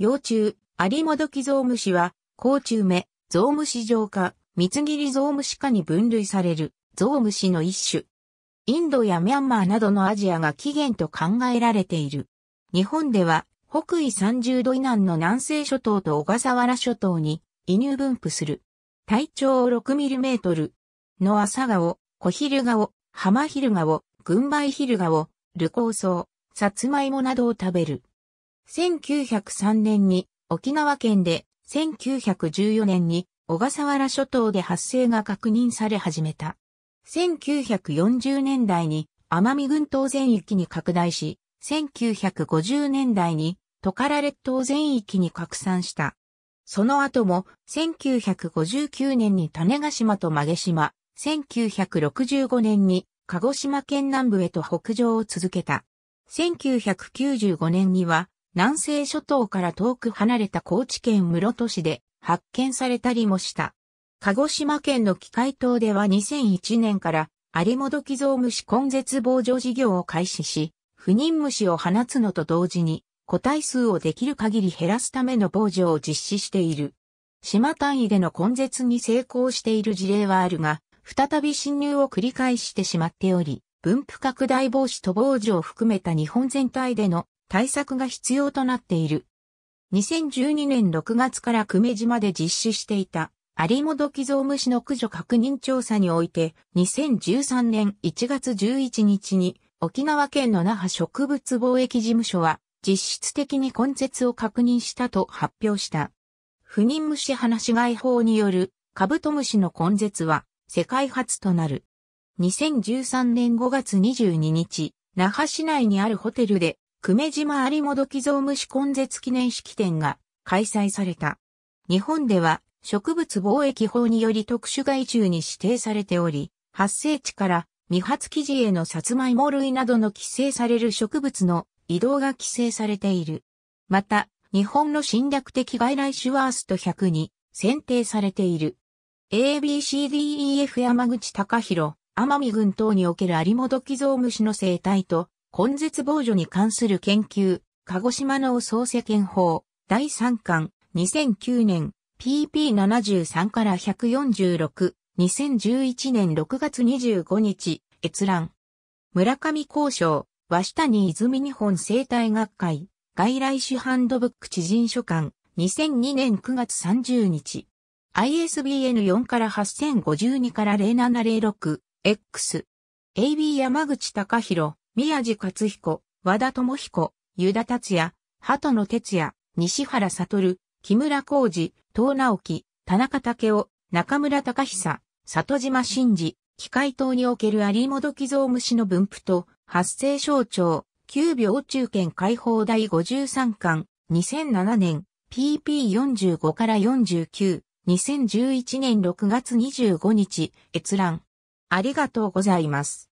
幼虫、アリモドキゾウムシは、甲虫目、ゾウムシ状か、蜜切りゾウムシ科に分類される、ゾウムシの一種。インドやミャンマーなどのアジアが起源と考えられている。日本では、北緯30度以南の南西諸島と小笠原諸島に、移入分布する。体長6トル。の朝顔、小昼顔、浜昼顔、群馬昼顔、ルコウソウ、サツマイモなどを食べる。1903年に沖縄県で、1914年に小笠原諸島で発生が確認され始めた。1940年代に奄美群島全域に拡大し、1950年代にトカラ列島全域に拡散した。その後も1959年に種ヶ島と馬毛島、1965年に鹿児島県南部へと北上を続けた。1995年には南西諸島から遠く離れた高知県室戸市で発見されたりもした。鹿児島県の機械島では2001年から有モドキゾウムシ根絶防除事業を開始し、不妊虫を放つのと同時に個体数をできる限り減らすための防除を実施している。島単位での根絶に成功している事例はあるが、再び侵入を繰り返してしまっており、分布拡大防止と防除を含めた日本全体での対策が必要となっている。2012年6月から久米島で実施していた、有もどきゾウムシの駆除確認調査において、2013年1月11日に、沖縄県の那覇植物貿易事務所は、実質的に根絶を確認したと発表した。不妊虫放し外法によるカブトムシの根絶は世界初となる。2013年5月22日、那覇市内にあるホテルで久米島有元寄贈虫根絶記念式典が開催された。日本では植物貿易法により特殊害虫に指定されており、発生地から未発記事へのサツマイモ類などの規制される植物の移動が規制されている。また、日本の侵略的外来種ワースト100に選定されている。ABCDEF 山口隆弘、奄美群島における有元寄贈虫の生態と根絶防除に関する研究、鹿児島の創世憲法、第3巻、2009年、pp73 から146、2011年6月25日、閲覧。村上交渉、和下に泉日本生態学会、外来種ハンドブック知人書館、2002年9月30日。ISBN4 から8052から0706、X。AB 山口隆弘、宮地克彦、和田智彦、湯田達也、鳩野哲也、西原悟、木村浩二、東直樹、田中武雄、中村隆久、里島真治、機械島における有本寄贈虫の分布と、発生象徴、9秒中堅解放第53巻、2007年、pp45 から49、2011年6月25日、閲覧。ありがとうございます。